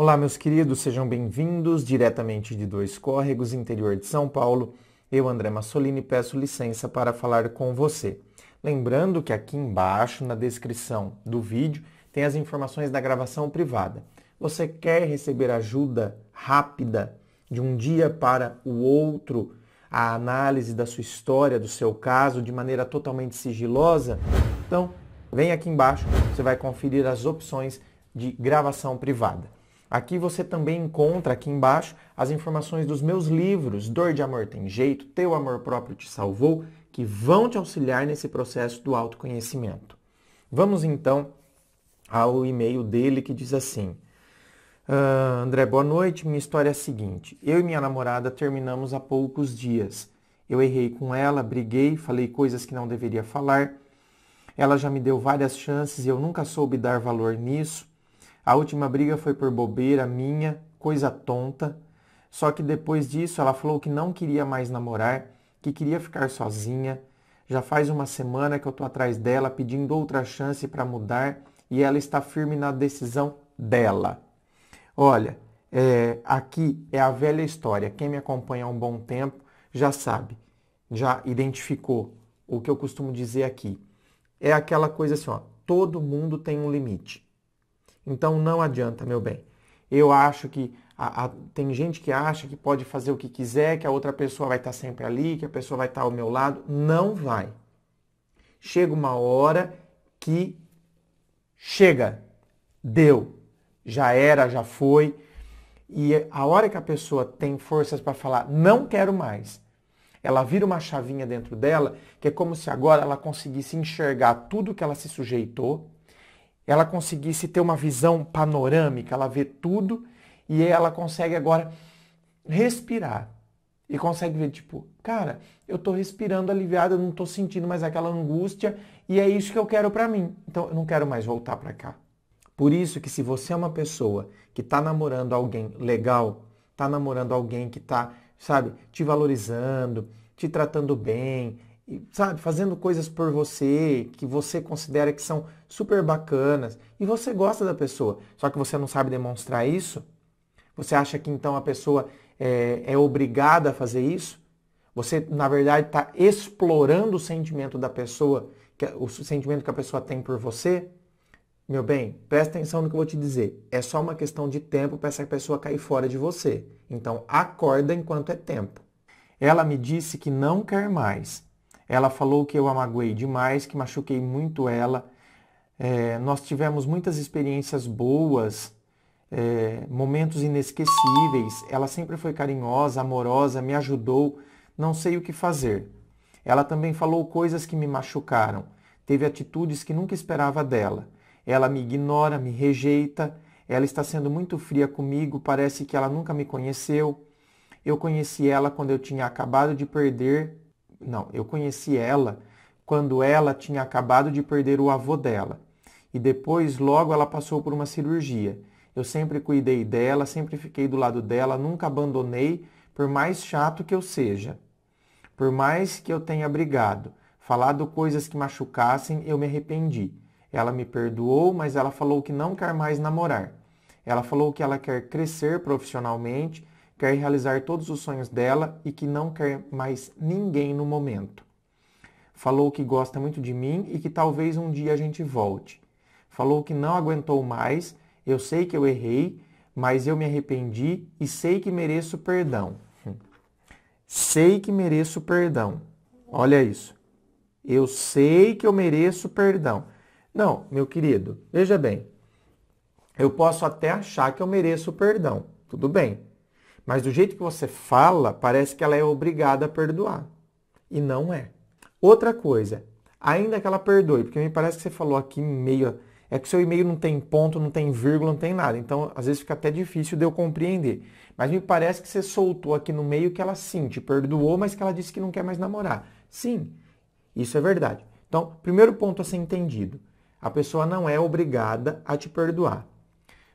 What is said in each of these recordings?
Olá, meus queridos, sejam bem-vindos diretamente de Dois Córregos, interior de São Paulo. Eu, André Massolini, peço licença para falar com você. Lembrando que aqui embaixo, na descrição do vídeo, tem as informações da gravação privada. Você quer receber ajuda rápida de um dia para o outro, a análise da sua história, do seu caso, de maneira totalmente sigilosa? Então, vem aqui embaixo, você vai conferir as opções de gravação privada. Aqui você também encontra, aqui embaixo, as informações dos meus livros, Dor de Amor Tem Jeito, Teu Amor Próprio Te Salvou, que vão te auxiliar nesse processo do autoconhecimento. Vamos então ao e-mail dele que diz assim. Ah, André, boa noite. Minha história é a seguinte. Eu e minha namorada terminamos há poucos dias. Eu errei com ela, briguei, falei coisas que não deveria falar. Ela já me deu várias chances e eu nunca soube dar valor nisso. A última briga foi por bobeira minha, coisa tonta. Só que depois disso ela falou que não queria mais namorar, que queria ficar sozinha. Já faz uma semana que eu tô atrás dela pedindo outra chance para mudar e ela está firme na decisão dela. Olha, é, aqui é a velha história. Quem me acompanha há um bom tempo já sabe, já identificou o que eu costumo dizer aqui. É aquela coisa assim, ó, todo mundo tem um limite. Então não adianta, meu bem. Eu acho que a, a, tem gente que acha que pode fazer o que quiser, que a outra pessoa vai estar sempre ali, que a pessoa vai estar ao meu lado. Não vai. Chega uma hora que chega, deu, já era, já foi. E a hora que a pessoa tem forças para falar, não quero mais, ela vira uma chavinha dentro dela, que é como se agora ela conseguisse enxergar tudo que ela se sujeitou, ela conseguisse ter uma visão panorâmica, ela vê tudo e ela consegue agora respirar. E consegue ver, tipo, cara, eu estou respirando aliviada, não estou sentindo mais aquela angústia e é isso que eu quero para mim. Então eu não quero mais voltar para cá. Por isso que se você é uma pessoa que está namorando alguém legal, está namorando alguém que está, sabe, te valorizando, te tratando bem, sabe, fazendo coisas por você, que você considera que são super bacanas, e você gosta da pessoa, só que você não sabe demonstrar isso? Você acha que então a pessoa é, é obrigada a fazer isso? Você, na verdade, está explorando o sentimento da pessoa, o sentimento que a pessoa tem por você? Meu bem, presta atenção no que eu vou te dizer. É só uma questão de tempo para essa pessoa cair fora de você. Então, acorda enquanto é tempo. Ela me disse que não quer mais ela falou que eu amaguei demais, que machuquei muito ela. É, nós tivemos muitas experiências boas, é, momentos inesquecíveis. Ela sempre foi carinhosa, amorosa, me ajudou. Não sei o que fazer. Ela também falou coisas que me machucaram. Teve atitudes que nunca esperava dela. Ela me ignora, me rejeita. Ela está sendo muito fria comigo. Parece que ela nunca me conheceu. Eu conheci ela quando eu tinha acabado de perder não, eu conheci ela quando ela tinha acabado de perder o avô dela. E depois, logo, ela passou por uma cirurgia. Eu sempre cuidei dela, sempre fiquei do lado dela, nunca abandonei, por mais chato que eu seja. Por mais que eu tenha brigado, falado coisas que machucassem, eu me arrependi. Ela me perdoou, mas ela falou que não quer mais namorar. Ela falou que ela quer crescer profissionalmente quer realizar todos os sonhos dela e que não quer mais ninguém no momento. Falou que gosta muito de mim e que talvez um dia a gente volte. Falou que não aguentou mais, eu sei que eu errei, mas eu me arrependi e sei que mereço perdão. Sei que mereço perdão. Olha isso. Eu sei que eu mereço perdão. Não, meu querido, veja bem. Eu posso até achar que eu mereço perdão. Tudo bem. Mas do jeito que você fala, parece que ela é obrigada a perdoar. E não é. Outra coisa, ainda que ela perdoe, porque me parece que você falou aqui meio. É que seu e-mail não tem ponto, não tem vírgula, não tem nada. Então, às vezes fica até difícil de eu compreender. Mas me parece que você soltou aqui no meio que ela sim, te perdoou, mas que ela disse que não quer mais namorar. Sim, isso é verdade. Então, primeiro ponto a ser entendido. A pessoa não é obrigada a te perdoar.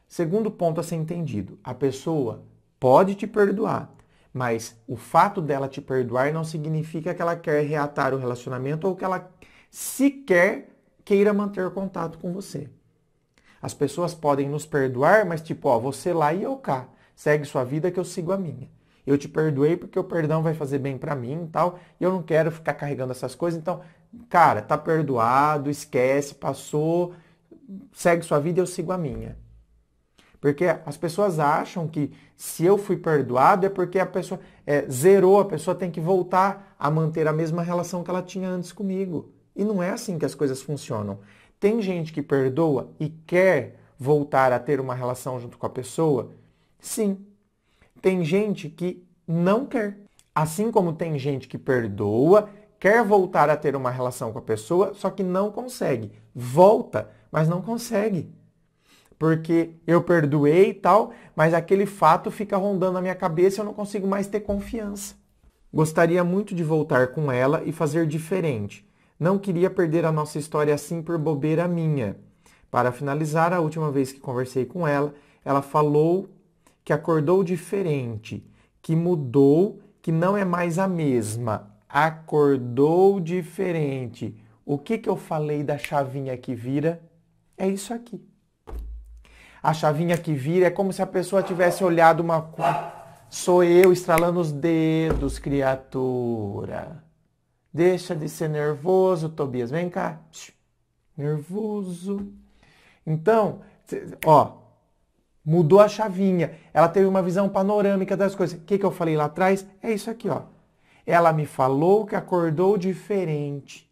Segundo ponto a ser entendido. A pessoa pode te perdoar, mas o fato dela te perdoar não significa que ela quer reatar o relacionamento ou que ela sequer queira manter contato com você. As pessoas podem nos perdoar, mas tipo, ó, você lá e eu cá. Segue sua vida que eu sigo a minha. Eu te perdoei porque o perdão vai fazer bem para mim e tal, e eu não quero ficar carregando essas coisas, então, cara, tá perdoado, esquece, passou, segue sua vida e eu sigo a minha. Porque as pessoas acham que se eu fui perdoado é porque a pessoa é, zerou, a pessoa tem que voltar a manter a mesma relação que ela tinha antes comigo. E não é assim que as coisas funcionam. Tem gente que perdoa e quer voltar a ter uma relação junto com a pessoa? Sim. Tem gente que não quer. Assim como tem gente que perdoa, quer voltar a ter uma relação com a pessoa, só que não consegue. Volta, mas não consegue porque eu perdoei e tal, mas aquele fato fica rondando a minha cabeça e eu não consigo mais ter confiança. Gostaria muito de voltar com ela e fazer diferente. Não queria perder a nossa história assim por bobeira minha. Para finalizar, a última vez que conversei com ela, ela falou que acordou diferente, que mudou, que não é mais a mesma. Acordou diferente. O que, que eu falei da chavinha que vira? É isso aqui a chavinha que vira, é como se a pessoa tivesse olhado uma coisa. Sou eu estralando os dedos, criatura. Deixa de ser nervoso, Tobias. Vem cá. Nervoso. Então, ó, mudou a chavinha. Ela teve uma visão panorâmica das coisas. O que, que eu falei lá atrás? É isso aqui, ó. Ela me falou que acordou diferente,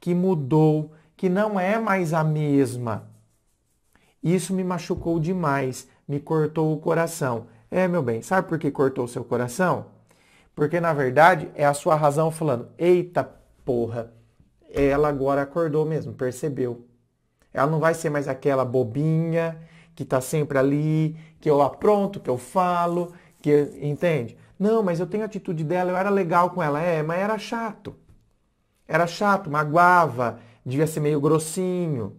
que mudou, que não é mais a mesma. Isso me machucou demais, me cortou o coração. É, meu bem, sabe por que cortou o seu coração? Porque na verdade é a sua razão falando: eita porra, ela agora acordou mesmo, percebeu. Ela não vai ser mais aquela bobinha que tá sempre ali, que eu apronto, que eu falo, que entende? Não, mas eu tenho a atitude dela, eu era legal com ela, é, mas era chato. Era chato, magoava, devia ser meio grossinho.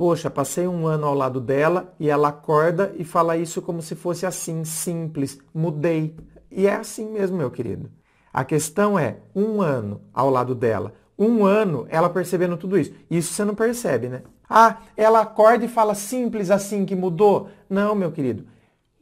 Poxa, passei um ano ao lado dela e ela acorda e fala isso como se fosse assim, simples, mudei. E é assim mesmo, meu querido. A questão é um ano ao lado dela, um ano ela percebendo tudo isso. Isso você não percebe, né? Ah, ela acorda e fala simples assim que mudou. Não, meu querido.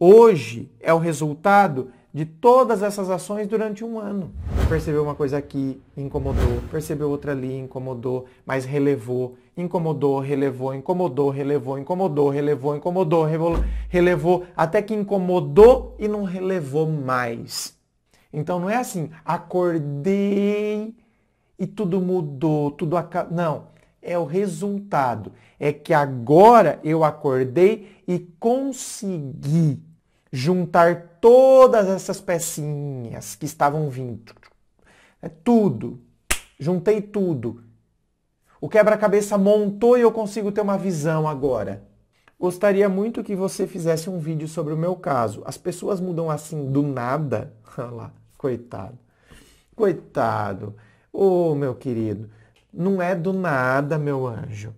Hoje é o resultado de todas essas ações durante um ano. Percebeu uma coisa aqui, incomodou. Percebeu outra ali, incomodou, mas relevou incomodou, relevou, incomodou, relevou, incomodou, relevou, incomodou, relevou, até que incomodou e não relevou mais. Então não é assim, acordei e tudo mudou, tudo acabou. Não, é o resultado. É que agora eu acordei e consegui juntar todas essas pecinhas que estavam vindo. É tudo. Juntei tudo o quebra-cabeça montou e eu consigo ter uma visão agora. Gostaria muito que você fizesse um vídeo sobre o meu caso. As pessoas mudam assim do nada. Olha lá, coitado. Coitado. Ô, oh, meu querido. Não é do nada, meu anjo.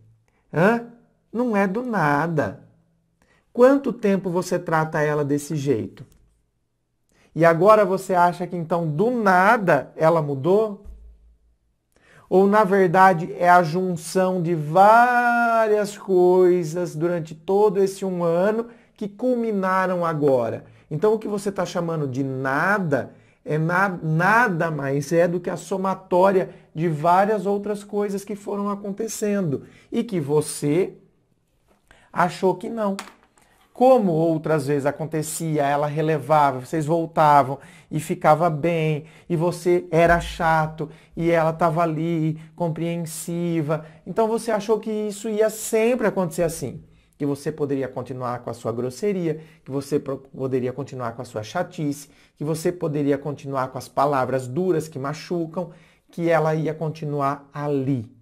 Hã? Não é do nada. Quanto tempo você trata ela desse jeito? E agora você acha que então do nada ela mudou? ou na verdade é a junção de várias coisas durante todo esse um ano que culminaram agora. Então o que você está chamando de nada é na, nada mais é do que a somatória de várias outras coisas que foram acontecendo e que você achou que não. Como outras vezes acontecia, ela relevava, vocês voltavam e ficava bem, e você era chato e ela estava ali, compreensiva. Então você achou que isso ia sempre acontecer assim que você poderia continuar com a sua grosseria, que você poderia continuar com a sua chatice, que você poderia continuar com as palavras duras que machucam, que ela ia continuar ali.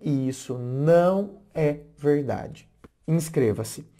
E isso não é verdade. Inscreva-se.